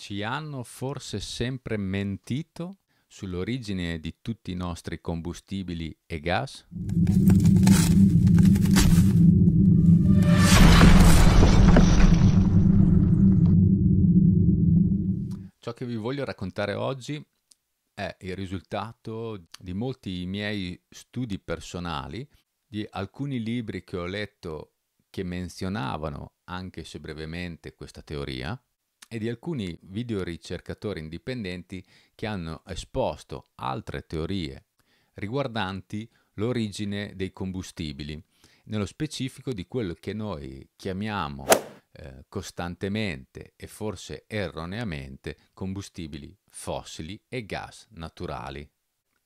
Ci hanno forse sempre mentito sull'origine di tutti i nostri combustibili e gas? Ciò che vi voglio raccontare oggi è il risultato di molti miei studi personali, di alcuni libri che ho letto che menzionavano, anche se brevemente, questa teoria, e di alcuni video ricercatori indipendenti che hanno esposto altre teorie riguardanti l'origine dei combustibili, nello specifico di quello che noi chiamiamo eh, costantemente e forse erroneamente combustibili fossili e gas naturali.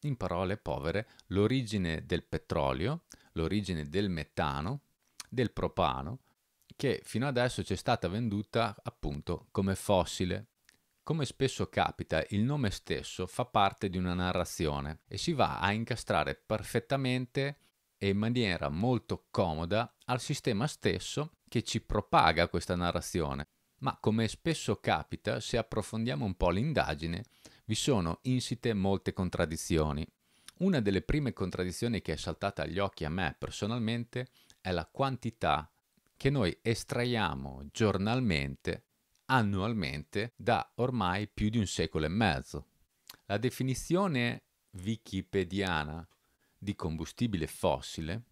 In parole povere, l'origine del petrolio, l'origine del metano, del propano, che fino adesso ci è stata venduta appunto come fossile. Come spesso capita, il nome stesso fa parte di una narrazione e si va a incastrare perfettamente e in maniera molto comoda al sistema stesso che ci propaga questa narrazione. Ma come spesso capita, se approfondiamo un po' l'indagine, vi sono insite molte contraddizioni. Una delle prime contraddizioni che è saltata agli occhi a me personalmente è la quantità che noi estraiamo giornalmente, annualmente, da ormai più di un secolo e mezzo. La definizione wikipediana di combustibile fossile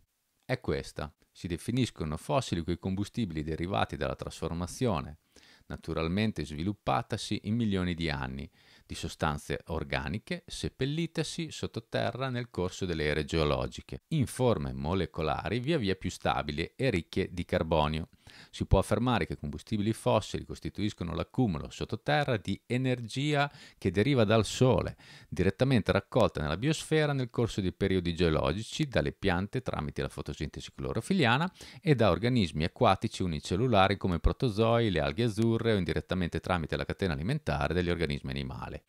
è questa. Si definiscono fossili quei combustibili derivati dalla trasformazione, naturalmente sviluppatasi in milioni di anni, di sostanze organiche seppellitasi sottoterra nel corso delle ere geologiche, in forme molecolari via via più stabili e ricche di carbonio si può affermare che i combustibili fossili costituiscono l'accumulo sottoterra di energia che deriva dal Sole, direttamente raccolta nella biosfera nel corso di periodi geologici dalle piante tramite la fotosintesi clorofiliana e da organismi acquatici unicellulari come protozoi, le alghe azzurre o indirettamente tramite la catena alimentare degli organismi animali.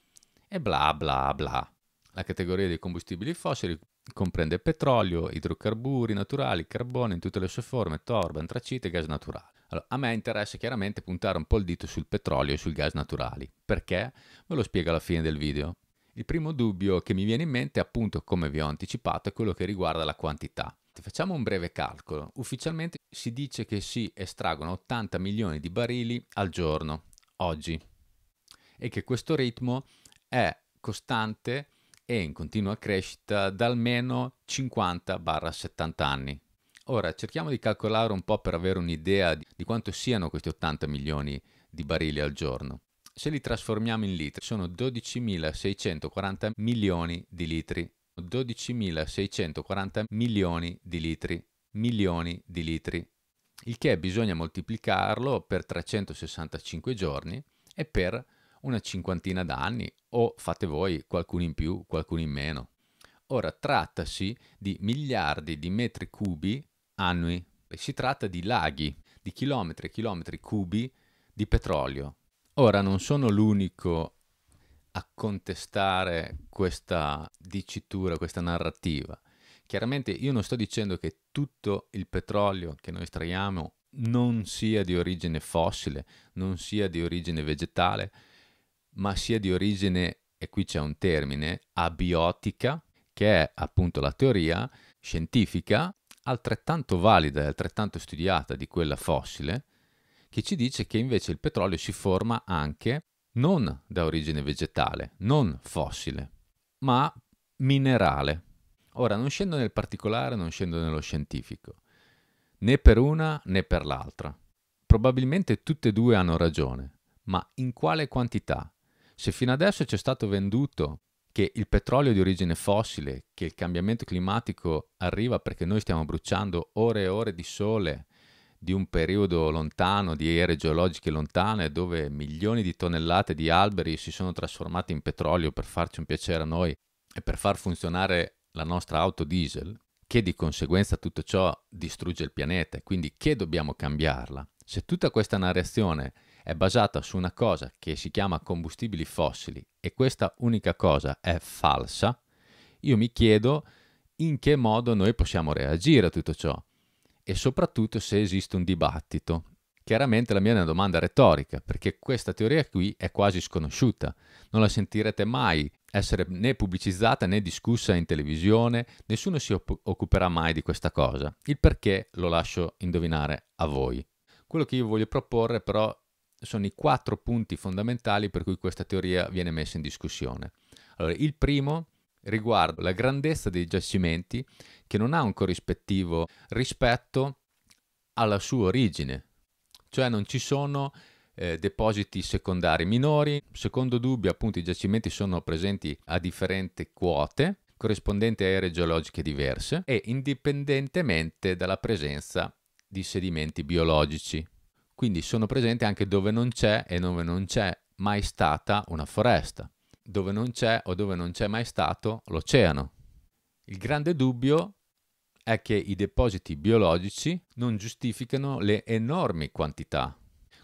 E bla bla bla. La categoria dei combustibili fossili Comprende petrolio, idrocarburi naturali, carbone in tutte le sue forme, torba, antracite e gas naturale. Allora, a me interessa chiaramente puntare un po' il dito sul petrolio e sul gas naturali. Perché? Ve lo spiego alla fine del video. Il primo dubbio che mi viene in mente, appunto come vi ho anticipato, è quello che riguarda la quantità. Facciamo un breve calcolo. Ufficialmente si dice che si estraggono 80 milioni di barili al giorno, oggi, e che questo ritmo è costante è in continua crescita da almeno 50-70 anni. Ora cerchiamo di calcolare un po' per avere un'idea di quanto siano questi 80 milioni di barili al giorno. Se li trasformiamo in litri, sono 12.640 milioni di litri. 12.640 milioni di litri. Milioni di litri. Il che bisogna moltiplicarlo per 365 giorni e per una cinquantina d'anni o fate voi qualcuno in più, qualcuno in meno. Ora trattasi di miliardi di metri cubi annui. Si tratta di laghi, di chilometri e chilometri cubi di petrolio. Ora non sono l'unico a contestare questa dicitura, questa narrativa. Chiaramente io non sto dicendo che tutto il petrolio che noi estraiamo non sia di origine fossile, non sia di origine vegetale, ma sia di origine, e qui c'è un termine, abiotica, che è appunto la teoria scientifica altrettanto valida e altrettanto studiata di quella fossile, che ci dice che invece il petrolio si forma anche non da origine vegetale, non fossile, ma minerale. Ora, non scendo nel particolare, non scendo nello scientifico, né per una né per l'altra. Probabilmente tutte e due hanno ragione, ma in quale quantità se fino adesso ci è stato venduto che il petrolio di origine fossile, che il cambiamento climatico arriva perché noi stiamo bruciando ore e ore di sole di un periodo lontano, di ere geologiche lontane, dove milioni di tonnellate di alberi si sono trasformati in petrolio per farci un piacere a noi e per far funzionare la nostra auto diesel, che di conseguenza tutto ciò distrugge il pianeta, quindi che dobbiamo cambiarla. Se tutta questa narrazione è basata su una cosa che si chiama combustibili fossili e questa unica cosa è falsa, io mi chiedo in che modo noi possiamo reagire a tutto ciò e soprattutto se esiste un dibattito. Chiaramente la mia è una domanda retorica, perché questa teoria qui è quasi sconosciuta, non la sentirete mai essere né pubblicizzata né discussa in televisione, nessuno si op- occuperà mai di questa cosa. Il perché lo lascio indovinare a voi. Quello che io voglio proporre però sono i quattro punti fondamentali per cui questa teoria viene messa in discussione. Allora, il primo riguarda la grandezza dei giacimenti che non ha un corrispettivo rispetto alla sua origine, cioè non ci sono eh, depositi secondari minori. Secondo dubbio, appunto, i giacimenti sono presenti a differenti quote corrispondenti a aree geologiche diverse e indipendentemente dalla presenza di sedimenti biologici. Quindi sono presente anche dove non c'è e dove non c'è mai stata una foresta, dove non c'è o dove non c'è mai stato l'oceano. Il grande dubbio è che i depositi biologici non giustificano le enormi quantità.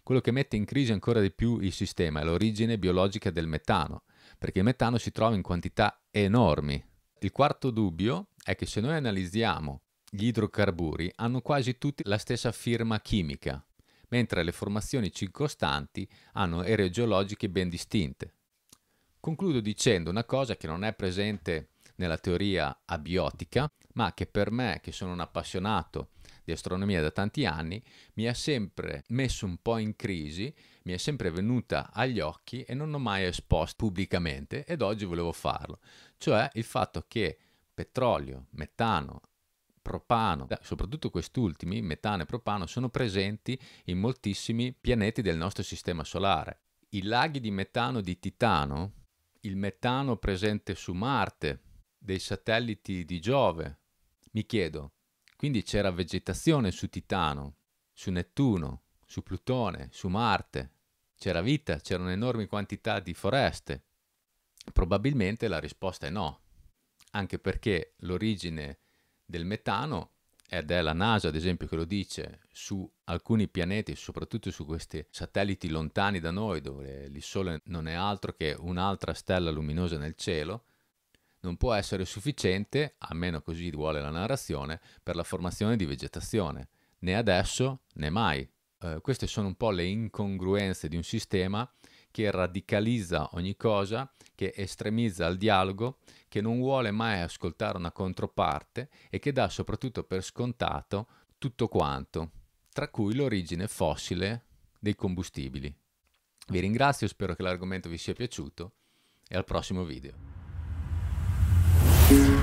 Quello che mette in crisi ancora di più il sistema è l'origine biologica del metano, perché il metano si trova in quantità enormi. Il quarto dubbio è che se noi analizziamo gli idrocarburi, hanno quasi tutti la stessa firma chimica, mentre le formazioni circostanti hanno aree geologiche ben distinte. Concludo dicendo una cosa che non è presente nella teoria abiotica, ma che per me, che sono un appassionato di astronomia da tanti anni, mi ha sempre messo un po' in crisi, mi è sempre venuta agli occhi e non ho mai esposto pubblicamente ed oggi volevo farlo, cioè il fatto che petrolio, metano, propano, soprattutto quest'ultimi, metano e propano, sono presenti in moltissimi pianeti del nostro sistema solare. I laghi di metano di Titano, il metano presente su Marte, dei satelliti di Giove. Mi chiedo, quindi c'era vegetazione su Titano, su Nettuno, su Plutone, su Marte. C'era vita, c'erano enormi quantità di foreste. Probabilmente la risposta è no, anche perché l'origine del metano ed è la NASA ad esempio che lo dice su alcuni pianeti, soprattutto su questi satelliti lontani da noi dove il Sole non è altro che un'altra stella luminosa nel cielo, non può essere sufficiente, almeno così vuole la narrazione, per la formazione di vegetazione, né adesso né mai. Eh, queste sono un po' le incongruenze di un sistema che radicalizza ogni cosa, che estremizza il dialogo, che non vuole mai ascoltare una controparte e che dà soprattutto per scontato tutto quanto, tra cui l'origine fossile dei combustibili. Vi ringrazio, spero che l'argomento vi sia piaciuto e al prossimo video.